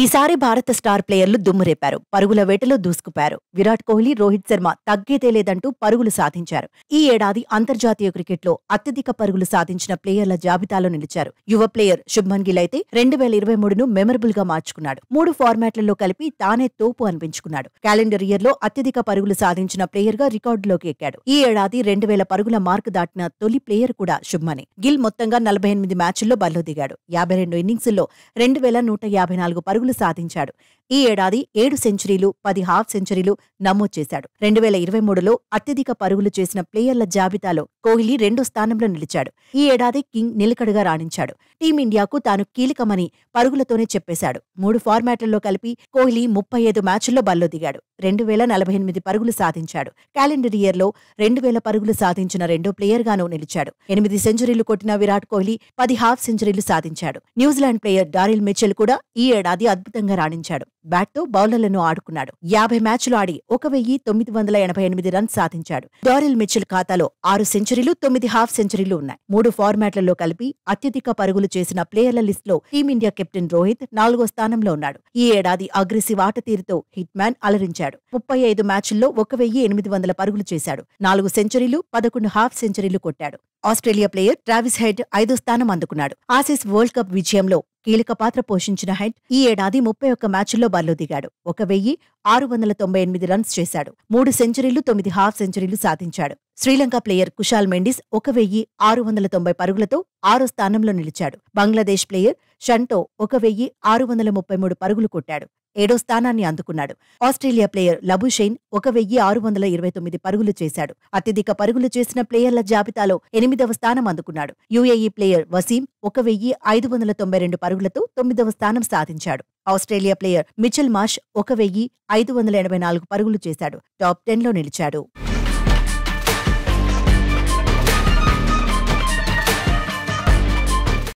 ఈసారి భారత స్టార్ ప్లేయర్లు దుమ్మురేపారు పరుగుల వేటలో దూసుకుపారు విరాట్ కోహ్లీ రోహిత్ శర్మ తగ్గేదే లేదంటూ పరుగులు సాధించారు ఈ ఏడాది అంతర్జాతీయ క్రికెట్లో అత్యధిక పరుగులు సాధించిన ప్లేయర్ల జాబితాలో నిలిచారు యువ ప్లేయర్ శుభ్మన్ గిల్ అయితే రెండు వేల ఇరవై మూడును మెమరబుల్ గా మార్చుకున్నాడు మూడు ఫార్మాట్లలో కలిపి తానే తోపు అనిపించుకున్నాడు క్యాలెండర్ ఇయర్ లో అత్యధిక పరుగులు సాధించిన ప్లేయర్ గా రికార్డులోకి ఎక్కాడు ఈ ఏడాది రెండు వేల పరుగుల మార్క్ దాటిన తొలి ప్లేయర్ కూడా శుభ్మనే గిల్ మొత్తంగా నలభై ఎనిమిది మ్యాచ్ల్లో బల్లో దిగాడు యాభై రెండు ఇన్నింగ్స్ లో రెండు వేల నూట యాభై నాలుగు పరుగులు పరుగులు సాధించాడు ఈ ఏడాది ఏడు సెంచరీలు పది హాఫ్ సెంచరీలు నమోదు చేశాడు రెండు వేల ఇరవై మూడులో అత్యధిక పరుగులు చేసిన ప్లేయర్ల జాబితాలో కోహ్లీ రెండో స్థానంలో నిలిచాడు ఈ ఏడాది కింగ్ నిలకడగా రాణించాడు టీమిండియాకు తాను కీలకమని పరుగులతోనే చెప్పేశాడు మూడు ఫార్మాట్లలో కలిపి కోహ్లీ ముప్పై ఐదు మ్యాచ్ల్లో బల్లో దిగాడు రెండు వేల నలభై ఎనిమిది పరుగులు సాధించాడు క్యాలెండర్ ఇయర్లో రెండు వేల పరుగులు సాధించిన రెండో ప్లేయర్గానూ నిలిచాడు ఎనిమిది సెంచరీలు కొట్టిన విరాట్ కోహ్లీ పది హాఫ్ సెంచరీలు సాధించాడు న్యూజిలాండ్ ప్లేయర్ డారిల్ మిచెల్ కూడా ఈ ఏడాది అద్భుతంగా రాణించాడు బ్యాట్తో బౌలర్లను ఆడుకున్నాడు యాభై మ్యాచ్లు ఆడి ఒక వెయ్యి తొమ్మిది వందల ఎనభై ఎనిమిది రన్స్ సాధించాడు డారిల్ మిచిల్ ఖాతాలో ఆరు సెంచరీలు తొమ్మిది హాఫ్ సెంచరీలు ఉన్నాయి మూడు ఫార్మాట్లలో కలిపి అత్యధిక పరుగులు చేసిన ప్లేయర్ల లిస్టులో టీమిండియా కెప్టెన్ రోహిత్ నాలుగో స్థానంలో ఉన్నాడు ఈ ఏడాది అగ్రెసివ్ ఆట తీరుతో హిట్ మ్యాన్ అలరించాడు ముప్పై ఐదు మ్యాచ్ల్లో ఒక వెయ్యి ఎనిమిది వందల పరుగులు చేశాడు నాలుగు సెంచరీలు పదకొండు హాఫ్ సెంచరీలు కొట్టాడు ఆస్ట్రేలియా ప్లేయర్ ట్రావిస్ హెడ్ ఐదో స్థానం అందుకున్నాడు ఆసీస్ వరల్డ్ కప్ విజయంలో కీలక పాత్ర పోషించిన హెడ్ ఈ ఏడాది ముప్పై ఒక్క మ్యాచ్ల్లో బరిలో దిగాడు ఒక వెయ్యి ఆరు వందల తొంభై ఎనిమిది రన్స్ చేశాడు మూడు సెంచరీలు తొమ్మిది హాఫ్ సెంచరీలు సాధించాడు శ్రీలంక ప్లేయర్ కుషాల్ మెండిస్ ఒక వెయ్యి ఆరు వందల తొంభై పరుగులతో ఆరో స్థానంలో నిలిచాడు బంగ్లాదేశ్ ప్లేయర్ షంటో ఒక వెయ్యి ఆరు వందల ముప్పై మూడు పరుగులు కొట్టాడు ఏడో స్థానాన్ని అందుకున్నాడు ఆస్ట్రేలియా ప్లేయర్ లబుషైన్ ఒక వెయ్యి ఆరు వందల ఇరవై తొమ్మిది పరుగులు చేశాడు అత్యధిక పరుగులు చేసిన ప్లేయర్ల జాబితాలో ఎనిమిదవ స్థానం అందుకున్నాడు యుఏఈ ప్లేయర్ వసీం ఒక వెయ్యి ఐదు వందల తొంభై రెండు పరుగులతో తొమ్మిదవ స్థానం సాధించాడు ఆస్ట్రేలియా ప్లేయర్ మిచెల్ మాష్ ఒక వెయ్యి ఐదు వందల ఎనభై నాలుగు పరుగులు చేశాడు టాప్ టెన్లో నిలిచాడు